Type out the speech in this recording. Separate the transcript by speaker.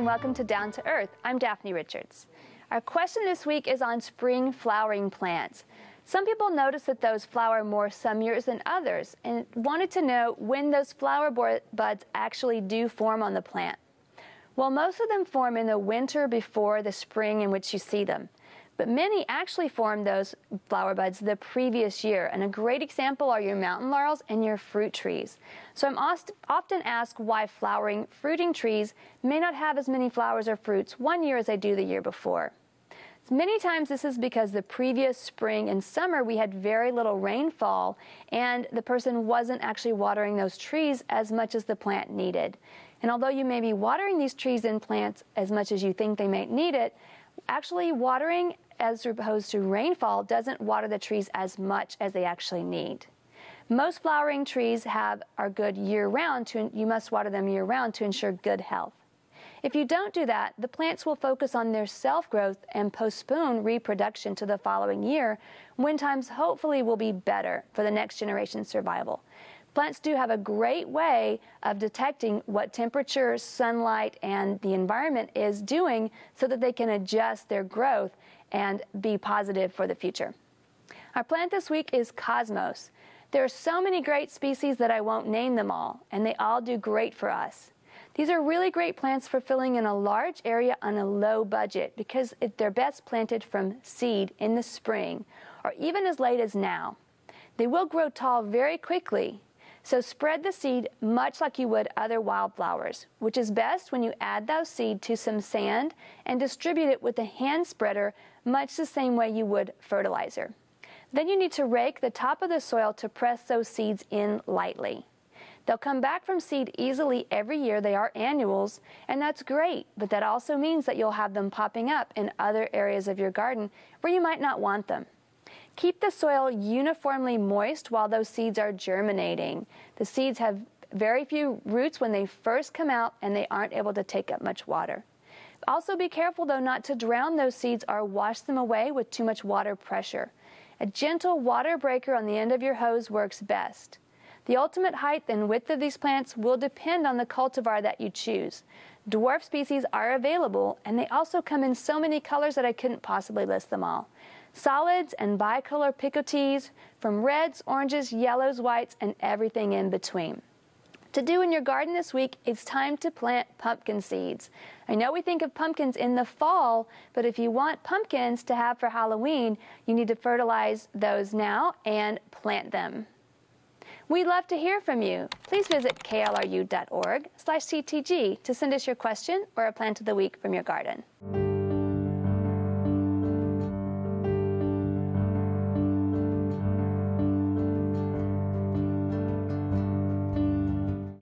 Speaker 1: and welcome to Down to Earth. I'm Daphne Richards. Our question this week is on spring flowering plants. Some people notice that those flower more some years than others and wanted to know when those flower buds actually do form on the plant. Well, most of them form in the winter before the spring in which you see them but many actually formed those flower buds the previous year. And a great example are your mountain laurels and your fruit trees. So I'm often asked why flowering fruiting trees may not have as many flowers or fruits one year as they do the year before. Many times, this is because the previous spring and summer we had very little rainfall, and the person wasn't actually watering those trees as much as the plant needed. And although you may be watering these trees and plants as much as you think they might need it, actually watering as opposed to rainfall doesn't water the trees as much as they actually need. Most flowering trees have are good year round to you must water them year round to ensure good health. If you don't do that, the plants will focus on their self growth and postpone reproduction to the following year when times hopefully will be better for the next generation's survival. Plants do have a great way of detecting what temperature, sunlight, and the environment is doing so that they can adjust their growth and be positive for the future. Our plant this week is Cosmos. There are so many great species that I won't name them all, and they all do great for us. These are really great plants for filling in a large area on a low budget because they're best planted from seed in the spring or even as late as now. They will grow tall very quickly, so spread the seed much like you would other wildflowers, which is best when you add those seed to some sand and distribute it with a hand spreader much the same way you would fertilizer. Then you need to rake the top of the soil to press those seeds in lightly. They'll come back from seed easily every year. They are annuals, and that's great, but that also means that you'll have them popping up in other areas of your garden where you might not want them. Keep the soil uniformly moist while those seeds are germinating. The seeds have very few roots when they first come out and they aren't able to take up much water. Also be careful though not to drown those seeds or wash them away with too much water pressure. A gentle water breaker on the end of your hose works best. The ultimate height and width of these plants will depend on the cultivar that you choose. Dwarf species are available, and they also come in so many colors that I couldn't possibly list them all. Solids and bicolor picotees from reds, oranges, yellows, whites, and everything in between. To do in your garden this week, it's time to plant pumpkin seeds. I know we think of pumpkins in the fall, but if you want pumpkins to have for Halloween, you need to fertilize those now and plant them. We'd love to hear from you. Please visit klru.org/ctg to send us your question or a plant of the week from your garden.